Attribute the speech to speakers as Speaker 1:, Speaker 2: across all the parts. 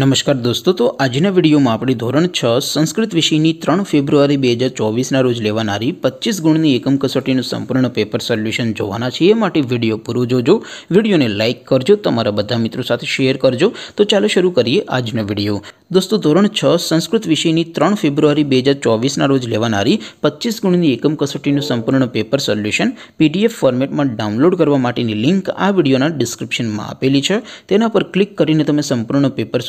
Speaker 1: नमस्कार दोस्तों तो आज ना वीडियो में आपली ધોરણ 6 संस्कृत विषयनी 3 फेब्रुवारी 2024 ना रोज लेवनारी 25 गुणनी एकम कसटिनी नो संपूर्ण पेपर सॉल्यूशन જોવાના છે એ માટે વિડિયો પૂરું જોજો વિડિયોને લાઈક કરજો તમારા બધા મિત્રો સાથે શેર કરજો તો ચાલો શરૂ કરીએ આજનો વિડિયો दोस्तों ધોરણ 6 संस्कृत विषयनी 3 फेब्रुवारी 2024 ના રોજ લેવાણારી 25 ગુણની એકમ કસોટીનો સંપૂર્ણ પેપર સોલ્યુશન PDF ફોર્મેટમાં ડાઉનલોડ કરવા માટેની લિંક આ વિડિયોના ડિસ્ક્રિપ્શનમાં આપેલી છે તેના પર ક્લિક કરીને તમે સંપૂર્ણ પેપર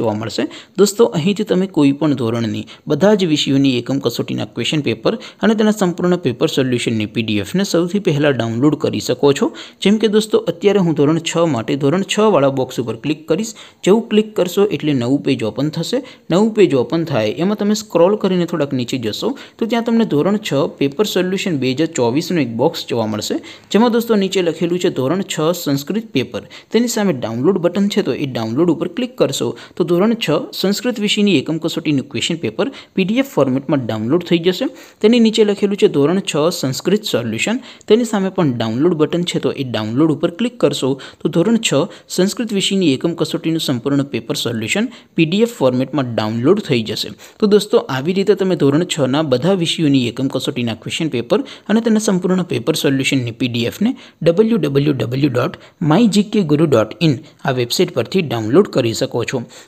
Speaker 1: જોવા મળશે દોસ્તો અહીં જ તમને કોઈપણ ધોરણની બધા જ વિષયોની એકમ કસોટીના ક્વેશ્ચન પેપર અને તેના સંપૂર્ણ પેપર સોલ્યુશન ની પીડીએફ ને સૌથી પહેલા ડાઉનલોડ કરી શકો છો જેમ કે દોસ્તો અત્યારે હું ધોરણ 6 માટે ધોરણ 6 વાળો બોક્સ ઉપર ક્લિક કરશો જેવું ક્લિક કરશો એટલે નવું પેજ ઓપન થશે નવું પેજ ઓપન થાય એમાં તમે સ્ક્રોલ કરીને થોડક નીચે જશો તો ત્યાં તમને ધોરણ 6 પેપર સોલ્યુશન 2024 નું એક બોક્સ જોવા મળશે જેમાં દોસ્તો નીચે લખેલું છે ધોરણ 6 સંસ્કૃત પેપર તેની સામે ડાઉનલોડ બટન છે તો એ ડાઉનલોડ ઉપર ક્લિક કરશો ધોરણ 6 સંસ્કૃત વિષયની એકમ કસોટીનું ક્વેશ્ચન પેપર પીડીએફ ફોર્મેટમાં ડાઉનલોડ થઈ જશે તેની નીચે લખેલું છે ધોરણ 6 સંસ્કૃત સોલ્યુશન તેની સામે આપણ ડાઉનલોડ બટન છે તો એ ડાઉનલોડ ઉપર ક્લિક કરશો તો ધોરણ 6 સંસ્કૃત વિષયની એકમ કસોટીનું સંપૂર્ણ પેપર સોલ્યુશન પીડીએફ ફોર્મેટમાં ડાઉનલોડ થઈ જશે તો દોસ્તો આવી રીતે તમે ધોરણ 6 ના બધા વિષયોની એકમ કસોટીના ક્વેશ્ચન પેપર અને તેના સંપૂર્ણ પેપર સોલ્યુશનની પીડીએફ ને www.mygkguru.in આ વેબસાઈટ પરથી ડાઉનલોડ કરી શકો છો